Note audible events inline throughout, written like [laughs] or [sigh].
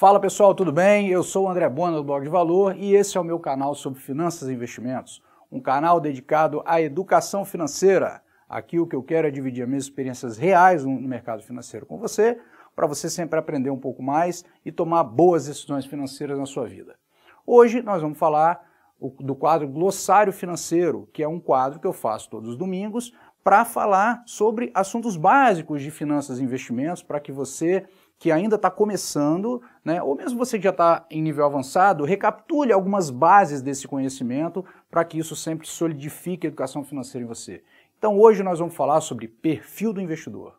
Fala pessoal, tudo bem? Eu sou o André Bona do Blog de Valor e esse é o meu canal sobre finanças e investimentos, um canal dedicado à educação financeira. Aqui o que eu quero é dividir as minhas experiências reais no mercado financeiro com você, para você sempre aprender um pouco mais e tomar boas decisões financeiras na sua vida. Hoje nós vamos falar do quadro Glossário Financeiro, que é um quadro que eu faço todos os domingos para falar sobre assuntos básicos de finanças e investimentos, para que você que ainda está começando, né, ou mesmo você que já está em nível avançado, recapitule algumas bases desse conhecimento para que isso sempre solidifique a educação financeira em você. Então hoje nós vamos falar sobre perfil do investidor.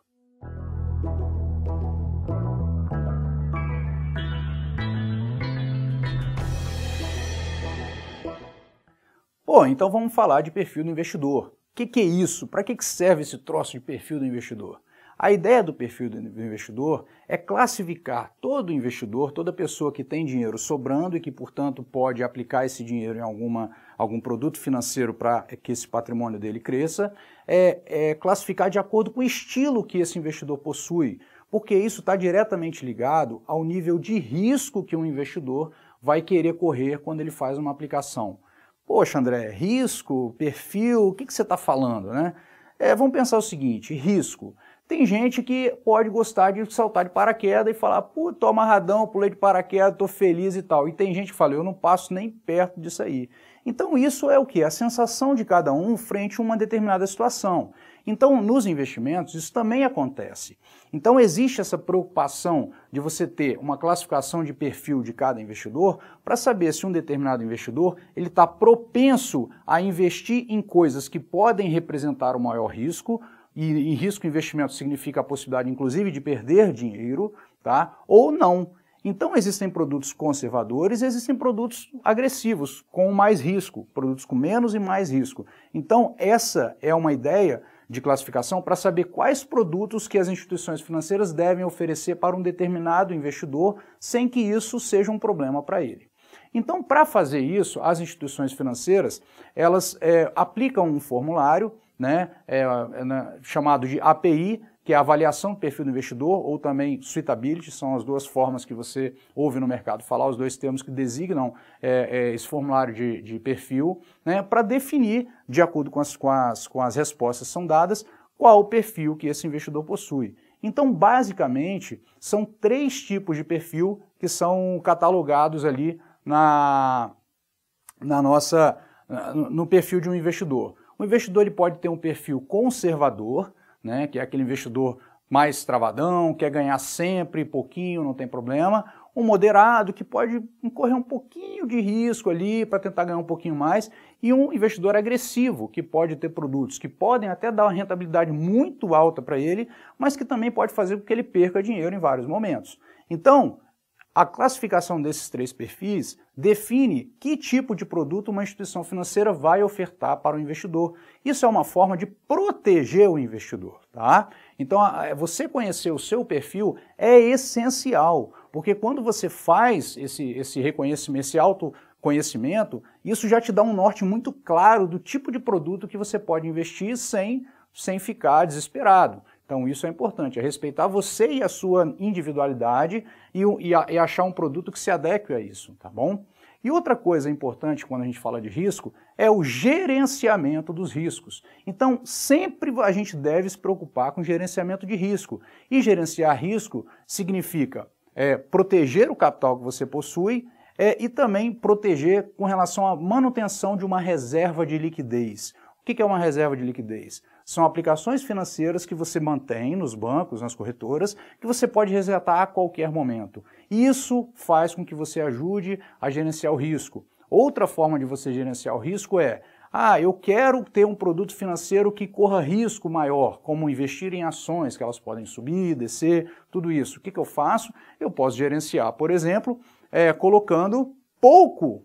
Bom, então vamos falar de perfil do investidor. O que, que, é isso? Para que, que serve esse troço de perfil do investidor? A ideia do perfil do investidor é classificar todo investidor, toda pessoa que tem dinheiro sobrando e que, portanto, pode aplicar esse dinheiro em alguma, algum produto financeiro para eh, que esse patrimônio dele cresça, é, é classificar de acordo com o estilo que esse investidor possui, porque isso está diretamente ligado ao nível de risco que um investidor vai querer correr quando ele faz uma aplicação. Poxa, André, risco, perfil, o que, que você está falando, né? É, vamos pensar o seguinte: risco. Tem gente que pode gostar de saltar de paraquedas e falar, pô, tô amarradão, pulei de paraquedas, tô feliz e tal. E tem gente que fala, eu não passo nem perto disso aí. Então isso é o que? A sensação de cada um frente a uma determinada situação. Então, nos investimentos, isso também acontece. Então, existe essa preocupação de você ter uma classificação de perfil de cada investidor para saber se um determinado investidor ele está propenso a investir em coisas que podem representar o maior risco, e, e risco investimento significa a possibilidade, inclusive, de perder dinheiro, tá? ou não. Então existem produtos conservadores, existem produtos agressivos, com mais risco, produtos com menos e mais risco. Então essa é uma ideia de classificação para saber quais produtos que as instituições financeiras devem oferecer para um determinado investidor, sem que isso seja um problema para ele. Então, para fazer isso, as instituições financeiras elas é, aplicam um formulário né, é, é né, chamado de API, que é avaliação do perfil do investidor, ou também suitability, são as duas formas que você ouve no mercado falar, os dois termos que designam é, é, esse formulário de, de perfil, né, para definir, de acordo com as, com, as, com as respostas são dadas, qual o perfil que esse investidor possui. Então, basicamente, são três tipos de perfil que são catalogados ali na, na nossa no perfil de um investidor. O investidor ele pode ter um perfil conservador, né, que é aquele investidor mais travadão, quer ganhar sempre pouquinho, não tem problema. Um moderado que pode correr um pouquinho de risco ali para tentar ganhar um pouquinho mais. E um investidor agressivo, que pode ter produtos que podem até dar uma rentabilidade muito alta para ele, mas que também pode fazer com que ele perca dinheiro em vários momentos. Então, a classificação desses três perfis define que tipo de produto uma instituição financeira vai ofertar para o investidor. Isso é uma forma de proteger o investidor, tá? Então, você conhecer o seu perfil é essencial, porque quando você faz esse, esse reconhecimento, esse autoconhecimento, isso já te dá um norte muito claro do tipo de produto que você pode investir sem, sem ficar desesperado. Então, isso é importante, é respeitar você e a sua individualidade e, e, a, e, achar um produto que se adeque a isso, tá bom? E outra coisa importante quando a gente fala de risco é o gerenciamento dos riscos. Então, sempre a gente deve se preocupar com gerenciamento de risco. E gerenciar risco significa é, proteger o capital que você possui é, e também proteger com relação à manutenção de uma reserva de liquidez. O que é uma reserva de liquidez? São aplicações financeiras que você mantém nos bancos, nas corretoras, que você pode resgatar a qualquer momento. Isso faz com que você ajude a gerenciar o risco. Outra forma de você gerenciar o risco é ah, eu quero ter um produto financeiro que corra risco maior, como investir em ações, que elas podem subir, descer, tudo isso. O que, que eu faço? Eu posso gerenciar, por exemplo, é, colocando pouco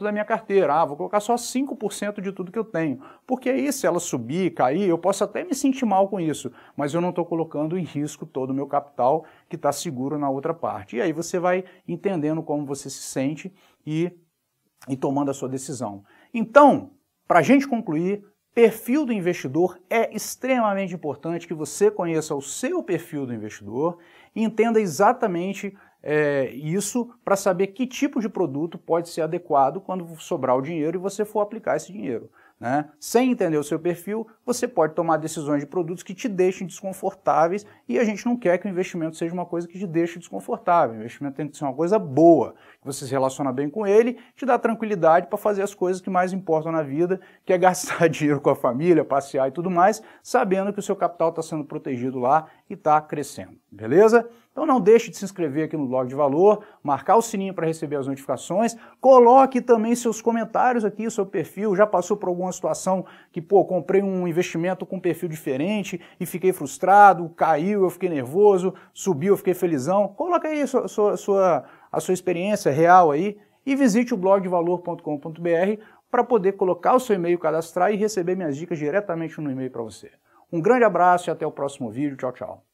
da minha carteira. Ah, vou colocar só 5% de tudo que eu tenho. Porque aí, se ela subir, cair, eu posso até me sentir mal com isso, mas eu não estou colocando em risco todo o meu capital que está seguro na outra parte. E aí você vai entendendo como você se sente e, e tomando a sua decisão. Então, para a gente concluir, Perfil do investidor é extremamente importante que você conheça o seu perfil do investidor e entenda exatamente é, isso para saber que tipo de produto pode ser adequado quando sobrar o dinheiro e você for aplicar esse dinheiro. Né? Sem entender o seu perfil, você pode tomar decisões de produtos que te deixem desconfortáveis e a gente não quer que o investimento seja uma coisa que te deixe desconfortável. O investimento tem que ser uma coisa boa, que você se relaciona bem com ele, te dá tranquilidade para fazer as coisas que mais importam na vida, [laughs] que é gastar [laughs] dinheiro com a família, passear e tudo mais, sabendo que o seu capital está sendo protegido lá e está crescendo. Beleza? Então não deixe de se inscrever aqui no blog de valor, marcar o sininho para receber as notificações, coloque também seus comentários aqui, seu perfil, já passou por alguma situação que, pô, comprei um investimento com um perfil diferente e fiquei frustrado, caiu, eu fiquei nervoso, subiu, eu fiquei felizão. Coloca aí a sua, sua, sua, a sua experiência real aí e visite o blogdevalor.com.br para poder colocar o seu e-mail, cadastrar e receber minhas dicas diretamente no e-mail para você. Um grande abraço e até o próximo vídeo. Tchau, tchau.